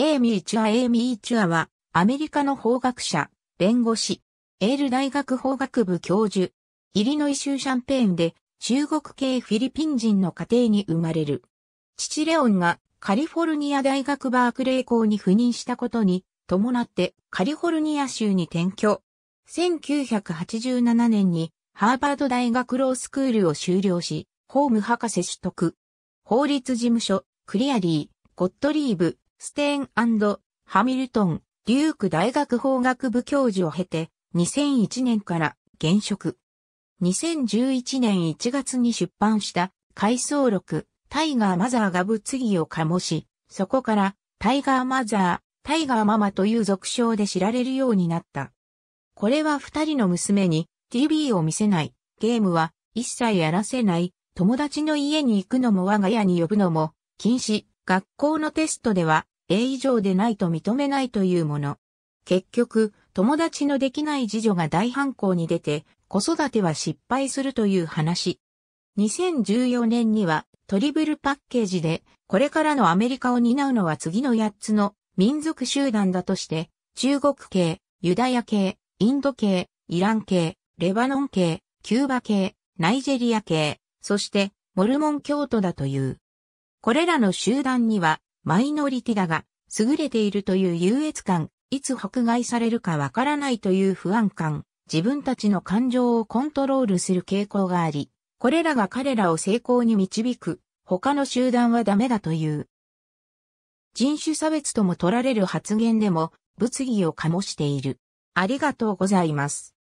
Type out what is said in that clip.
エイミー・チュア・エイミー・チュアは、アメリカの法学者、弁護士、エール大学法学部教授、イリノイ州シャンペーンで、中国系フィリピン人の家庭に生まれる。父レオンがカリフォルニア大学バークレー校に赴任したことに伴ってカリフォルニア州に転居。1987年にハーバード大学ロースクールを修了し、ホーム博士取得。法律事務所、クリアリー、ゴットリーブ、ステーンハミルトン、デューク大学法学部教授を経て、2001年から現職。2011年1月に出版した回想録、タイガーマザーが物議を醸し、そこからタイガーマザー、タイガーママという俗称で知られるようになった。これは二人の娘に TV を見せない、ゲームは一切やらせない、友達の家に行くのも我が家に呼ぶのも禁止学校のテストでは A 以上でないと認めないというもの。結局、友達のできない次女が大反抗に出て、子育ては失敗するという話。2014年にはトリブルパッケージで、これからのアメリカを担うのは次の8つの民族集団だとして、中国系、ユダヤ系、インド系、イラン系、レバノン系、キューバ系、ナイジェリア系、そしてモルモン教徒だという。これらの集団にはマイノリティだが、優れているという優越感、いつ迫害されるかわからないという不安感、自分たちの感情をコントロールする傾向があり、これらが彼らを成功に導く、他の集団はダメだという。人種差別とも取られる発言でも物議を醸している。ありがとうございます。